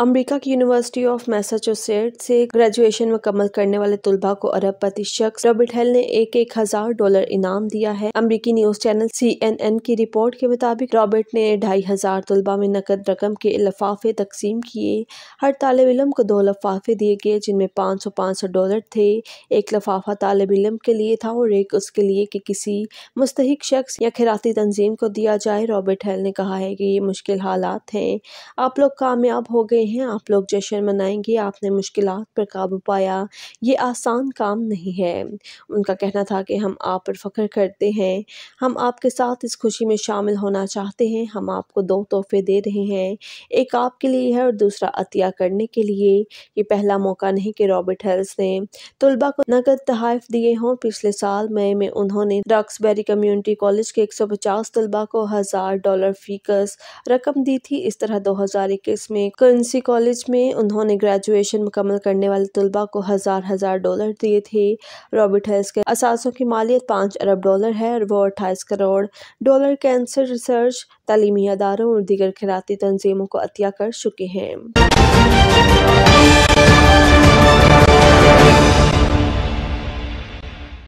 America की university of Massachusetts से graduation मुकम्मल करने वाले तुलबा को अरबपति शख्स रॉबर्ट हेल ने एक एक हजार डॉलर इनाम दिया है अमेरिकी न्यूज चैनल एन की रिपोर्ट के मुताबिक रॉबर्ट ने ढाई हजार तुलबा में नकद रकम के लफाफे तकसीम किए हर तालब इलम को दो लफाफे दिए गए जिनमें पाँच सौ पाँच सौ डॉलर थे एक लफाफा तालब इलम के लिए था और एक उसके लिए कि किसी मुस्तक शख्स या खिराती तंजीम को दिया जाए रॉबर्ट हेल ने कहा है कि ये मुश्किल हालात हैं आप लोग कामयाब हो गए सकते हैं आप लोग जश्न मनाएंगे आपने मुश्किल पर काबू पाया ये आसान काम नहीं है उनका कहना था कि हम आप पर फ़ख्र करते हैं हम आपके साथ इस खुशी में शामिल होना चाहते हैं हम आपको दो तोहफे दे रहे हैं एक आपके लिए है और दूसरा अतिया करने के लिए ये पहला मौका नहीं कि रॉबर्ट हेल्स ने तलबा को नकद तहफ़ दिए हों पिछले साल मई में में उन्होंने ड्रक्सबेरी कम्युनिटी कॉलेज के एक सौ पचास तलबा को हज़ार डॉलर फीकस रकम दी थी इस तरह दो हज़ार इक्कीस में कंस इसी कॉलेज में उन्होंने ग्रेजुएशन मुकम्मल करने वाले तलबा को हज़ार हज़ार डॉलर दिए थे रॉबर्ट हेल्स के असासों की मालियत पाँच अरब डॉलर है और वो अट्ठाईस करोड़ डॉलर कैंसर रिसर्च तलीमी अदारों और दीगर खराती तनजीमों को अतिया कर चुके हैं